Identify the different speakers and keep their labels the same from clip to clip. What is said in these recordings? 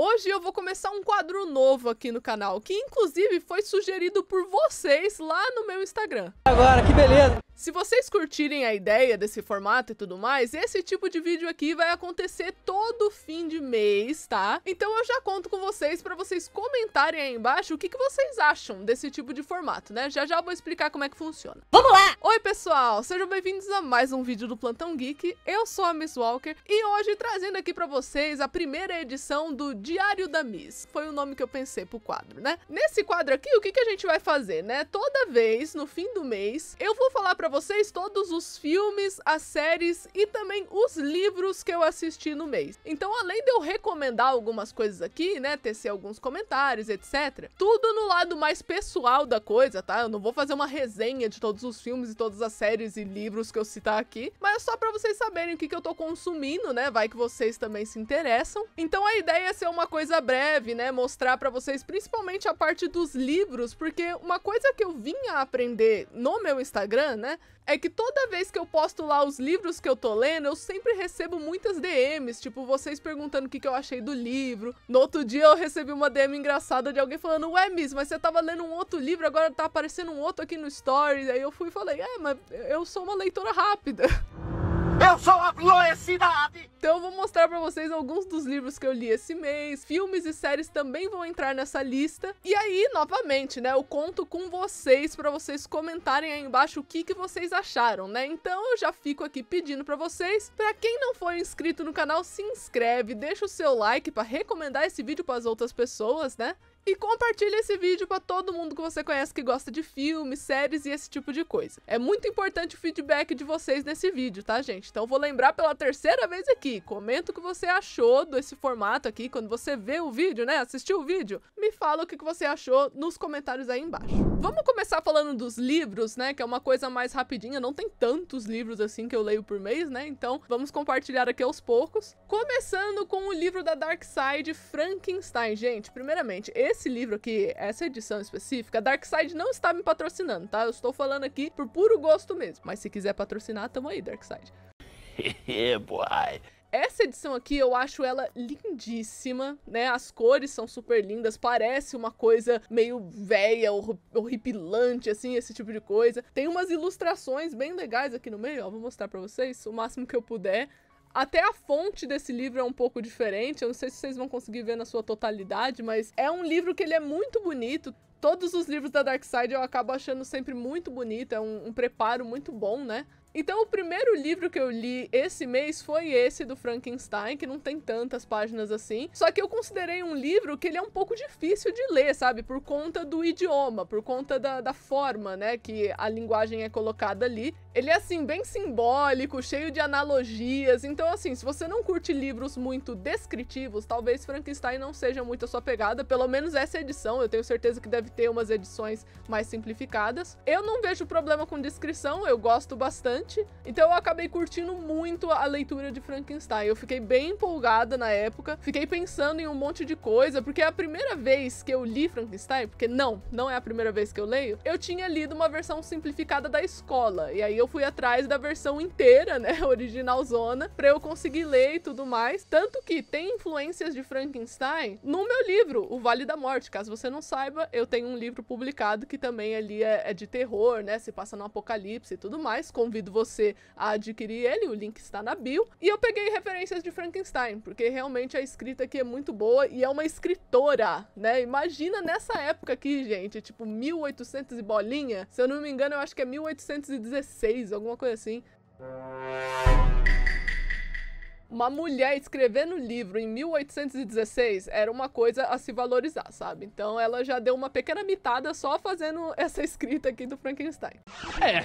Speaker 1: Hoje eu vou começar um quadro novo aqui no canal, que inclusive foi sugerido por vocês lá no meu Instagram. Agora, que beleza! Se vocês curtirem a ideia desse formato e tudo mais, esse tipo de vídeo aqui vai acontecer todo fim de mês, tá? Então eu já conto com vocês para vocês comentarem aí embaixo o que, que vocês acham desse tipo de formato, né? Já já vou explicar como é que funciona. Vamos lá! Oi pessoal, sejam bem-vindos a mais um vídeo do Plantão Geek. Eu sou a Miss Walker e hoje trazendo aqui para vocês a primeira edição do Diário da Miss. Foi o nome que eu pensei pro quadro, né? Nesse quadro aqui, o que, que a gente vai fazer, né? Toda vez, no fim do mês, eu vou falar para para vocês todos os filmes, as séries e também os livros que eu assisti no mês. Então, além de eu recomendar algumas coisas aqui, né, tecer alguns comentários, etc, tudo no lado mais pessoal da coisa, tá? Eu não vou fazer uma resenha de todos os filmes e todas as séries e livros que eu citar aqui, mas é só para vocês saberem o que, que eu tô consumindo, né? Vai que vocês também se interessam. Então, a ideia é ser uma coisa breve, né, mostrar para vocês principalmente a parte dos livros, porque uma coisa que eu vinha aprender no meu Instagram, né, é que toda vez que eu posto lá os livros que eu tô lendo, eu sempre recebo muitas DMs, tipo, vocês perguntando o que, que eu achei do livro. No outro dia eu recebi uma DM engraçada de alguém falando, ué, Miss, mas você tava lendo um outro livro, agora tá aparecendo um outro aqui no E Aí eu fui e falei, é, mas eu sou uma leitora rápida. Eu sou adoecidade! Então eu vou mostrar para vocês alguns dos livros que eu li esse mês. Filmes e séries também vão entrar nessa lista. E aí, novamente, né, eu conto com vocês para vocês comentarem aí embaixo o que, que vocês acharam, né? Então eu já fico aqui pedindo para vocês, para quem não for inscrito no canal, se inscreve, deixa o seu like para recomendar esse vídeo para as outras pessoas, né? E compartilhe esse vídeo para todo mundo que você conhece que gosta de filmes, séries e esse tipo de coisa. É muito importante o feedback de vocês nesse vídeo, tá, gente? Então vou lembrar pela terceira vez aqui. Comenta o que você achou desse formato aqui, quando você vê o vídeo, né? Assistiu o vídeo, me fala o que você achou nos comentários aí embaixo. Vamos começar falando dos livros, né? Que é uma coisa mais rapidinha, não tem tantos livros assim que eu leio por mês, né? Então vamos compartilhar aqui aos poucos. Começando com o livro da Dark Side, Frankenstein. Gente, primeiramente, esse livro aqui, essa edição específica, Darkseid não está me patrocinando, tá? Eu estou falando aqui por puro gosto mesmo. Mas se quiser patrocinar, tamo aí, Darkseid. yeah, boy. Essa edição aqui eu acho ela lindíssima, né? As cores são super lindas, parece uma coisa meio velha, horripilante, assim, esse tipo de coisa. Tem umas ilustrações bem legais aqui no meio, ó, vou mostrar pra vocês o máximo que eu puder. Até a fonte desse livro é um pouco diferente. Eu não sei se vocês vão conseguir ver na sua totalidade, mas é um livro que ele é muito bonito. Todos os livros da Dark Side eu acabo achando sempre muito bonito. É um, um preparo muito bom, né? Então, o primeiro livro que eu li esse mês foi esse do Frankenstein, que não tem tantas páginas assim. Só que eu considerei um livro que ele é um pouco difícil de ler, sabe? Por conta do idioma, por conta da, da forma, né? Que a linguagem é colocada ali. Ele é, assim, bem simbólico, cheio de analogias. Então, assim, se você não curte livros muito descritivos, talvez Frankenstein não seja muito a sua pegada. Pelo menos essa edição, eu tenho certeza que deve ter umas edições mais simplificadas. Eu não vejo problema com descrição, eu gosto bastante bastante. Então eu acabei curtindo muito a leitura de Frankenstein. Eu fiquei bem empolgada na época, fiquei pensando em um monte de coisa, porque a primeira vez que eu li Frankenstein, porque não, não é a primeira vez que eu leio, eu tinha lido uma versão simplificada da escola. E aí eu fui atrás da versão inteira, né, originalzona, pra eu conseguir ler e tudo mais. Tanto que tem influências de Frankenstein no meu livro, O Vale da Morte. Caso você não saiba, eu tenho um livro publicado que também ali é, é de terror, né, se passa no apocalipse e tudo mais. Convido convido você a adquirir ele, o link está na bio. E eu peguei referências de Frankenstein, porque realmente a escrita aqui é muito boa e é uma escritora, né? Imagina nessa época aqui, gente, tipo 1800 e bolinha. Se eu não me engano, eu acho que é 1816, alguma coisa assim uma mulher escrevendo livro em 1816 era uma coisa a se valorizar, sabe? Então ela já deu uma pequena mitada só fazendo essa escrita aqui do Frankenstein. É,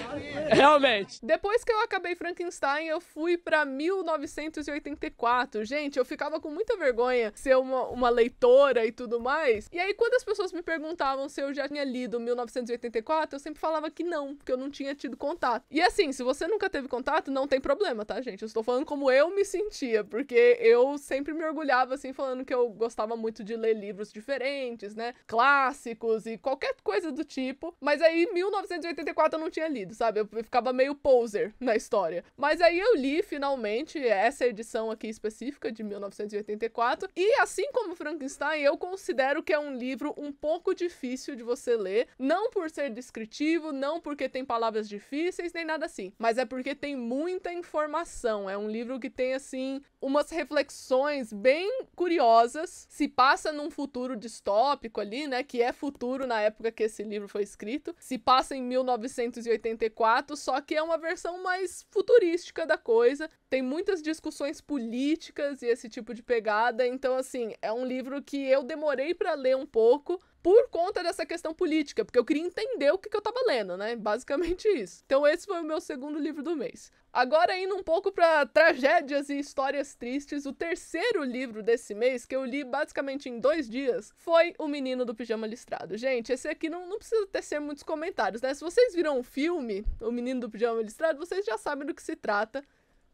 Speaker 1: realmente. Depois que eu acabei Frankenstein, eu fui para 1984. Gente, eu ficava com muita vergonha ser uma, uma leitora e tudo mais. E aí, quando as pessoas me perguntavam se eu já tinha lido 1984, eu sempre falava que não, porque eu não tinha tido contato. E assim, se você nunca teve contato, não tem problema, tá, gente? Eu estou falando como eu me senti porque eu sempre me orgulhava assim, falando que eu gostava muito de ler livros diferentes, né? Clássicos e qualquer coisa do tipo. Mas aí, 1984 eu não tinha lido, sabe? Eu ficava meio poser na história. Mas aí eu li finalmente essa edição aqui específica de 1984. E assim como Frankenstein, eu considero que é um livro um pouco difícil de você ler. Não por ser descritivo, não porque tem palavras difíceis, nem nada assim. Mas é porque tem muita informação. É um livro que tem assim assim, umas reflexões bem curiosas. Se passa num futuro distópico ali, né, que é futuro na época que esse livro foi escrito. Se passa em 1984, só que é uma versão mais futurística da coisa. Tem muitas discussões políticas e esse tipo de pegada, então assim, é um livro que eu demorei para ler um pouco, por conta dessa questão política, porque eu queria entender o que, que eu estava lendo, né? Basicamente isso. Então, esse foi o meu segundo livro do mês. Agora, indo um pouco para tragédias e histórias tristes, o terceiro livro desse mês, que eu li basicamente em dois dias, foi O Menino do Pijama Listrado. Gente, esse aqui não, não precisa tecer muitos comentários, né? Se vocês viram o filme, O Menino do Pijama Listrado, vocês já sabem do que se trata.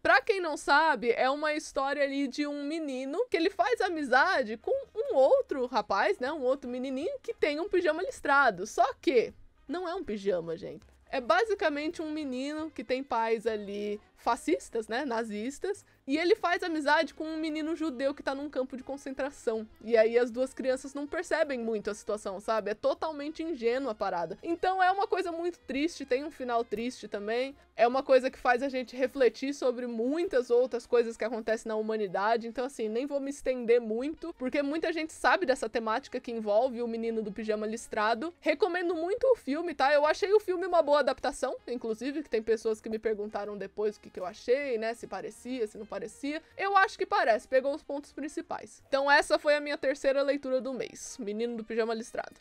Speaker 1: Pra quem não sabe, é uma história ali de um menino que ele faz amizade com um outro rapaz, né? Um outro menininho que tem um pijama listrado. Só que não é um pijama, gente é basicamente um menino que tem pais ali fascistas, né, nazistas, e ele faz amizade com um menino judeu que tá num campo de concentração. E aí as duas crianças não percebem muito a situação, sabe? É totalmente ingênua a parada. Então é uma coisa muito triste, tem um final triste também. É uma coisa que faz a gente refletir sobre muitas outras coisas que acontecem na humanidade. Então assim, nem vou me estender muito, porque muita gente sabe dessa temática que envolve o menino do pijama listrado. Recomendo muito o filme, tá? Eu achei o filme uma boa adaptação, inclusive que tem pessoas que me perguntaram depois o que que, eu achei, né? Se parecia, se não parecia. Eu acho que parece, pegou os pontos principais. Então essa foi a minha terceira leitura do mês, Menino do Pijama Listrado.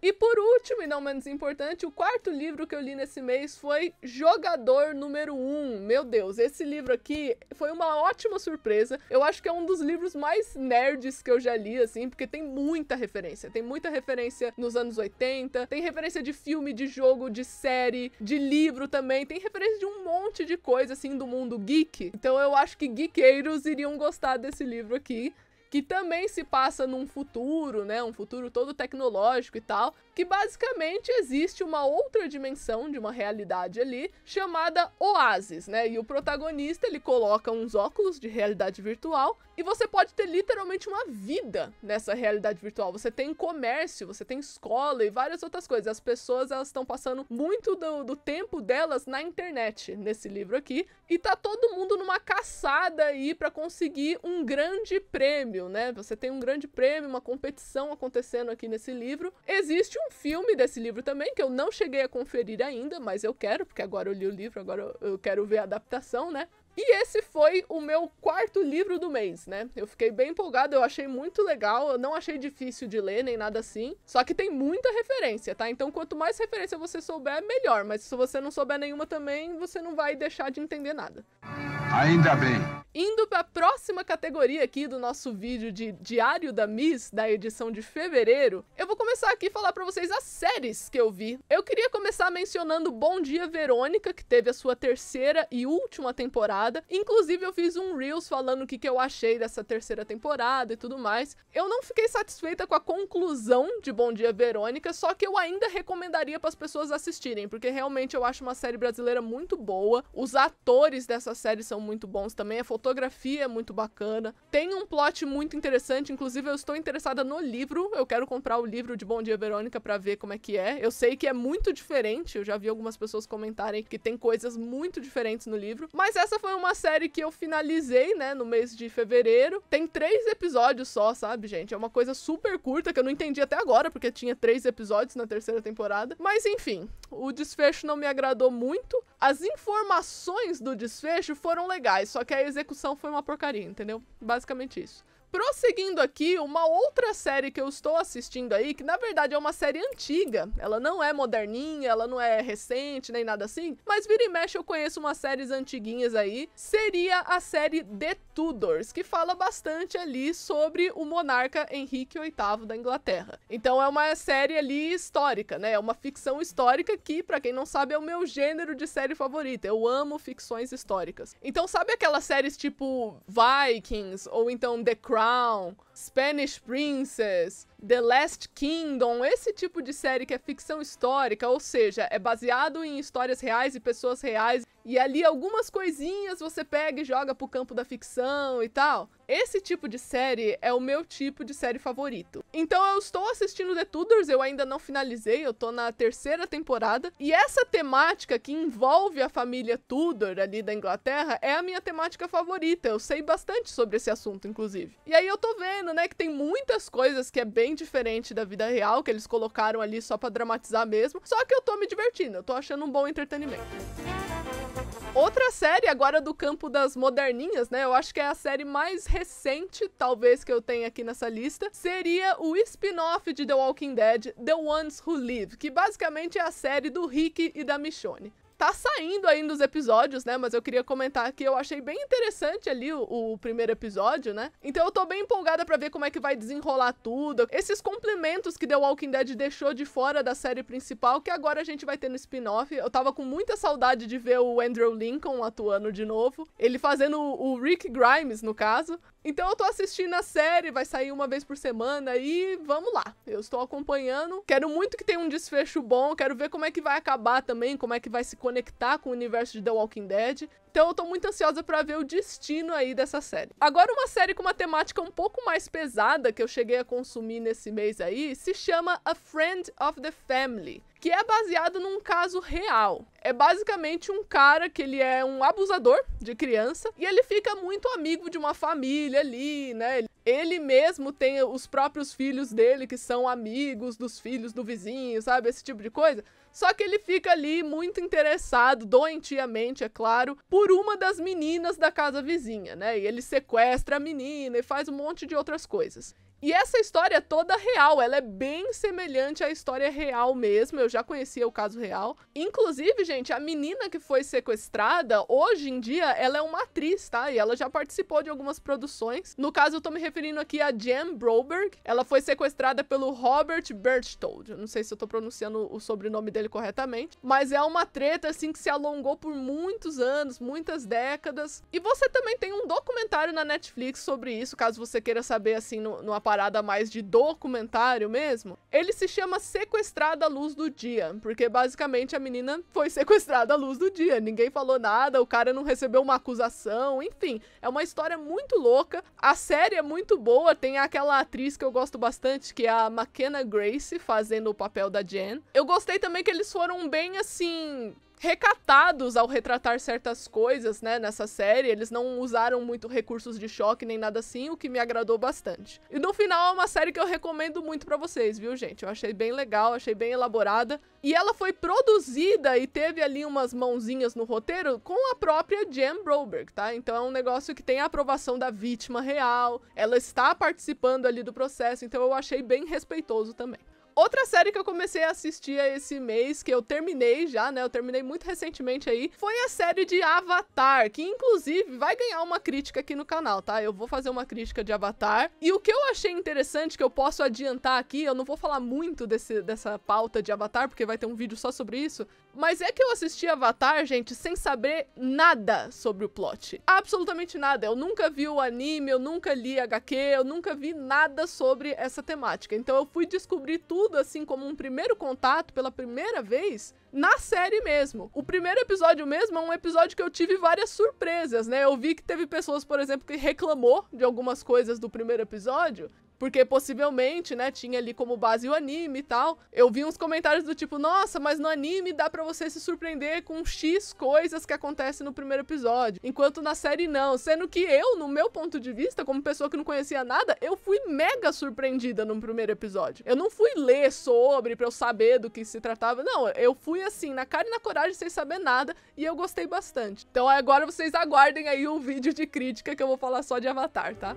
Speaker 1: E por último, e não menos importante, o quarto livro que eu li nesse mês foi Jogador Número 1. Meu Deus, esse livro aqui foi uma ótima surpresa. Eu acho que é um dos livros mais nerds que eu já li, assim, porque tem muita referência. Tem muita referência nos anos 80, tem referência de filme, de jogo, de série, de livro também, tem referência de um monte de coisa, assim, do mundo geek. Então eu acho que geekeiros iriam gostar desse livro aqui que também se passa num futuro, né, um futuro todo tecnológico e tal, que basicamente existe uma outra dimensão de uma realidade ali chamada Oasis, né? E o protagonista ele coloca uns óculos de realidade virtual e você pode ter literalmente uma vida nessa realidade virtual. Você tem comércio, você tem escola e várias outras coisas. As pessoas elas estão passando muito do, do tempo delas na internet nesse livro aqui e tá todo mundo numa caçada aí para conseguir um grande prêmio, né? Você tem um grande prêmio, uma competição acontecendo aqui nesse livro. Existe um filme desse livro também que eu não cheguei a conferir ainda, mas eu quero porque agora eu li o livro, agora eu, eu quero ver a adaptação, né? E esse foi o meu quarto livro do mês, né? Eu fiquei bem empolgado, eu achei muito legal, eu não achei difícil de ler nem nada assim. Só que tem muita referência, tá? Então quanto mais referência você souber, melhor. Mas se você não souber nenhuma também, você não vai deixar de entender nada. Ainda bem. Indo para a próxima categoria aqui do nosso vídeo de Diário da Miss, da edição de fevereiro, eu vou começar aqui a falar para vocês as séries que eu vi. Eu queria começar mencionando Bom Dia Verônica, que teve a sua terceira e última temporada. Inclusive, eu fiz um Reels falando o que, que eu achei dessa terceira temporada e tudo mais. Eu não fiquei satisfeita com a conclusão de Bom Dia Verônica, só que eu ainda recomendaria para as pessoas assistirem, porque realmente eu acho uma série brasileira muito boa. Os atores dessa série são muito bons também fotografia é muito bacana. Tem um plot muito interessante, inclusive eu estou interessada no livro. Eu quero comprar o livro de Bom Dia Verônica para ver como é que é. Eu sei que é muito diferente, eu já vi algumas pessoas comentarem que tem coisas muito diferentes no livro, mas essa foi uma série que eu finalizei, né, no mês de fevereiro. Tem três episódios só, sabe, gente? É uma coisa super curta que eu não entendi até agora, porque tinha três episódios na terceira temporada. Mas enfim, o desfecho não me agradou muito. As informações do desfecho foram legais, só que a execução execução foi uma porcaria, entendeu? Basicamente isso. Prosseguindo aqui, uma outra série que eu estou assistindo aí, que na verdade é uma série antiga, ela não é moderninha, ela não é recente nem nada assim, mas vira e mexe eu conheço umas séries antiguinhas aí, seria a série The Tudors, que fala bastante ali sobre o monarca Henrique VIII da Inglaterra. Então é uma série ali histórica, né? É uma ficção histórica que, para quem não sabe, é o meu gênero de série favorita. Eu amo ficções históricas. Então sabe aquelas séries tipo Vikings ou então The Crown? brown Spanish Princess, The Last Kingdom, esse tipo de série que é ficção histórica, ou seja, é baseado em histórias reais e pessoas reais, e ali algumas coisinhas você pega e joga pro campo da ficção e tal. Esse tipo de série é o meu tipo de série favorito. Então eu estou assistindo The Tudors, eu ainda não finalizei, eu tô na terceira temporada, e essa temática que envolve a família Tudor ali da Inglaterra é a minha temática favorita. Eu sei bastante sobre esse assunto, inclusive. E aí eu tô vendo bacana, né? Que tem muitas coisas que é bem diferente da vida real, que eles colocaram ali só para dramatizar mesmo. Só que eu tô me divertindo, eu tô achando um bom entretenimento. Outra série agora do campo das moderninhas, né? Eu acho que é a série mais recente, talvez, que eu tenha aqui nessa lista. Seria o spin-off de The Walking Dead, The Ones Who Live, que basicamente é a série do Rick e da Michonne tá saindo ainda os episódios, né? Mas eu queria comentar que eu achei bem interessante ali o, o primeiro episódio, né? Então eu tô bem empolgada para ver como é que vai desenrolar tudo. Esses complementos que The Walking Dead deixou de fora da série principal, que agora a gente vai ter no spin-off. Eu tava com muita saudade de ver o Andrew Lincoln atuando de novo. Ele fazendo o Rick Grimes, no caso. Então eu tô assistindo a série, vai sair uma vez por semana e vamos lá. Eu estou acompanhando. Quero muito que tenha um desfecho bom, quero ver como é que vai acabar também, como é que vai se conectar com o universo de The Walking Dead. Então eu tô muito ansiosa para ver o destino aí dessa série. Agora uma série com uma temática um pouco mais pesada que eu cheguei a consumir nesse mês aí, se chama A Friend of the Family, que é baseado num caso real. É basicamente um cara que ele é um abusador de criança e ele fica muito amigo de uma família ali, né? Ele mesmo tem os próprios filhos dele que são amigos dos filhos do vizinho, sabe? Esse tipo de coisa. Só que ele fica ali muito interessado, doentiamente, é claro, por uma das meninas da casa vizinha, né? E ele sequestra a menina e faz um monte de outras coisas. E essa história é toda real, ela é bem semelhante à história real mesmo. Eu já conhecia o caso real. Inclusive, gente, a menina que foi sequestrada, hoje em dia, ela é uma atriz, tá? E ela já participou de algumas produções. No caso, eu tô me referindo aqui a Jan Broberg. Ela foi sequestrada pelo Robert Berchtold. Não sei se eu tô pronunciando o sobrenome dele corretamente, mas é uma treta assim que se alongou por muitos anos, muitas décadas. E você também tem um documentário na Netflix sobre isso, caso você queira saber assim no, no parada mais de documentário mesmo, ele se chama Sequestrada à Luz do Dia, porque basicamente a menina foi sequestrada à luz do dia, ninguém falou nada, o cara não recebeu uma acusação, enfim, é uma história muito louca. A série é muito boa, tem aquela atriz que eu gosto bastante, que é a McKenna Grace, fazendo o papel da Jen. Eu gostei também que eles foram bem assim, recatados ao retratar certas coisas, né, nessa série. Eles não usaram muito recursos de choque nem nada assim, o que me agradou bastante. E no final é uma série que eu recomendo muito para vocês, viu, gente? Eu achei bem legal, achei bem elaborada. E ela foi produzida e teve ali umas mãozinhas no roteiro com a própria Jan Broberg, tá? Então é um negócio que tem a aprovação da vítima real, ela está participando ali do processo, então eu achei bem respeitoso também. Outra série que eu comecei a assistir esse mês, que eu terminei já, né? Eu terminei muito recentemente aí, foi a série de Avatar, que inclusive vai ganhar uma crítica aqui no canal, tá? Eu vou fazer uma crítica de Avatar. E o que eu achei interessante, que eu posso adiantar aqui, eu não vou falar muito desse, dessa pauta de Avatar, porque vai ter um vídeo só sobre isso, mas é que eu assisti Avatar, gente, sem saber nada sobre o plot. Absolutamente nada. Eu nunca vi o anime, eu nunca li HQ, eu nunca vi nada sobre essa temática. Então eu fui descobrir tudo tudo assim como um primeiro contato pela primeira vez na série mesmo. O primeiro episódio mesmo é um episódio que eu tive várias surpresas, né? Eu vi que teve pessoas, por exemplo, que reclamou de algumas coisas do primeiro episódio porque possivelmente, né, tinha ali como base o anime e tal. Eu vi uns comentários do tipo, nossa, mas no anime dá para você se surpreender com X coisas que acontecem no primeiro episódio, enquanto na série não. Sendo que eu, no meu ponto de vista, como pessoa que não conhecia nada, eu fui mega surpreendida no primeiro episódio. Eu não fui ler sobre para eu saber do que se tratava, não, eu fui assim, na cara e na coragem, sem saber nada, e eu gostei bastante. Então agora vocês aguardem aí um vídeo de crítica que eu vou falar só de Avatar, tá?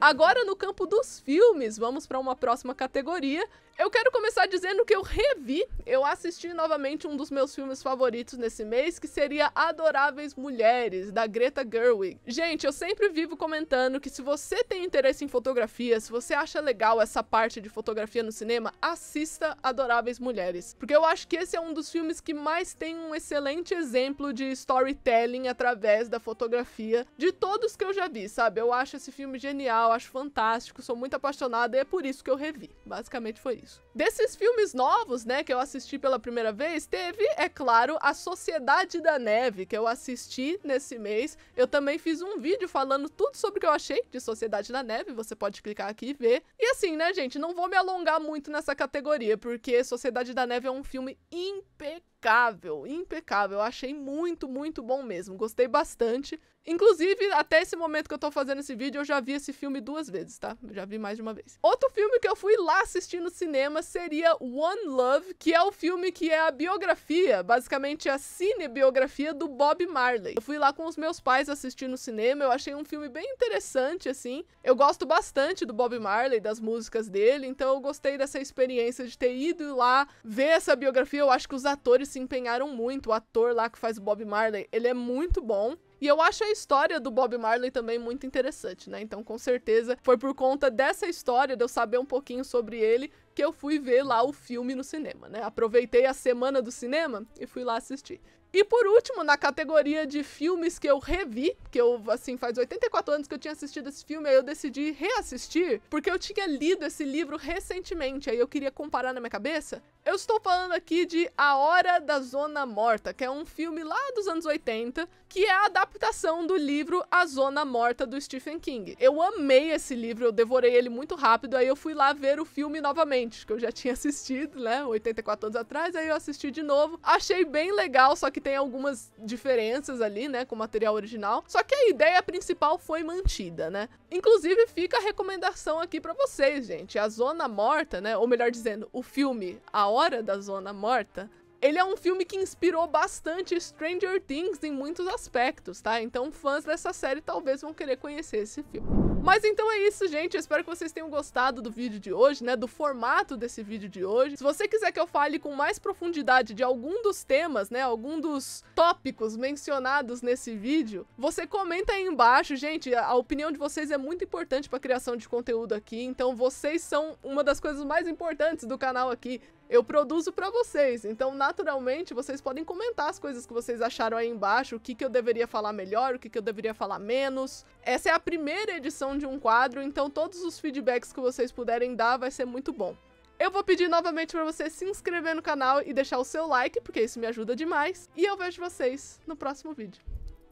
Speaker 1: Agora, no campo dos filmes, vamos para uma próxima categoria eu quero começar dizendo que eu revi, eu assisti novamente um dos meus filmes favoritos nesse mês, que seria Adoráveis Mulheres, da Greta Gerwig. Gente, eu sempre vivo comentando que se você tem interesse em fotografia, se você acha legal essa parte de fotografia no cinema, assista Adoráveis Mulheres. Porque eu acho que esse é um dos filmes que mais tem um excelente exemplo de storytelling através da fotografia de todos que eu já vi, sabe? Eu acho esse filme genial, acho fantástico, sou muito apaixonada e é por isso que eu revi. Basicamente foi isso. Desses filmes novos, né, que eu assisti pela primeira vez, teve, é claro, A Sociedade da Neve, que eu assisti nesse mês. Eu também fiz um vídeo falando tudo sobre o que eu achei de Sociedade da Neve, você pode clicar aqui e ver. E assim, né, gente, não vou me alongar muito nessa categoria, porque Sociedade da Neve é um filme impecável impecável, impecável. Eu achei muito, muito bom mesmo. Gostei bastante. Inclusive, até esse momento que eu tô fazendo esse vídeo, eu já vi esse filme duas vezes, tá? Eu já vi mais de uma vez. Outro filme que eu fui lá assistir no cinema seria One Love, que é o filme que é a biografia, basicamente a cinebiografia do Bob Marley. Eu fui lá com os meus pais assistir no cinema, eu achei um filme bem interessante, assim. Eu gosto bastante do Bob Marley, das músicas dele, então eu gostei dessa experiência de ter ido lá ver essa biografia. Eu acho que os atores se empenharam muito. O ator lá que faz o Bob Marley, ele é muito bom. E eu acho a história do Bob Marley também muito interessante, né? Então, com certeza, foi por conta dessa história, de eu saber um pouquinho sobre ele, que eu fui ver lá o filme no cinema, né? Aproveitei a semana do cinema e fui lá assistir. E por último, na categoria de filmes que eu revi, que eu, assim, faz 84 anos que eu tinha assistido esse filme, aí eu decidi reassistir, porque eu tinha lido esse livro recentemente, aí eu queria comparar na minha cabeça. Eu estou falando aqui de A Hora da Zona Morta, que é um filme lá dos anos 80, que é a adaptação do livro A Zona Morta do Stephen King. Eu amei esse livro, eu devorei ele muito rápido, aí eu fui lá ver o filme novamente, que eu já tinha assistido, né, 84 anos atrás, aí eu assisti de novo. Achei bem legal, só que que tem algumas diferenças ali, né, com o material original. Só que a ideia principal foi mantida, né? Inclusive fica a recomendação aqui para vocês, gente. A Zona Morta, né, ou melhor dizendo, o filme A Hora da Zona Morta, ele é um filme que inspirou bastante Stranger Things em muitos aspectos, tá? Então fãs dessa série talvez vão querer conhecer esse filme. Mas então é isso, gente. Eu espero que vocês tenham gostado do vídeo de hoje, né? Do formato desse vídeo de hoje. Se você quiser que eu fale com mais profundidade de algum dos temas, né? Algum dos tópicos mencionados nesse vídeo, você comenta aí embaixo, gente. A opinião de vocês é muito importante pra criação de conteúdo aqui. Então vocês são uma das coisas mais importantes do canal aqui eu produzo para vocês. Então, naturalmente, vocês podem comentar as coisas que vocês acharam aí embaixo, o que, que eu deveria falar melhor, o que, que eu deveria falar menos. Essa é a primeira edição de um quadro, então todos os feedbacks que vocês puderem dar vai ser muito bom. Eu vou pedir novamente para você se inscrever no canal e deixar o seu like, porque isso me ajuda demais. E eu vejo vocês no próximo vídeo.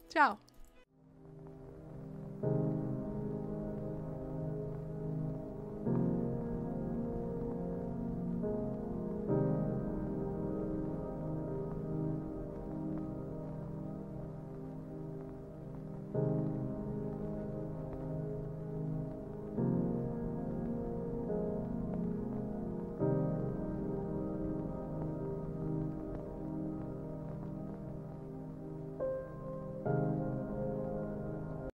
Speaker 1: Tchau!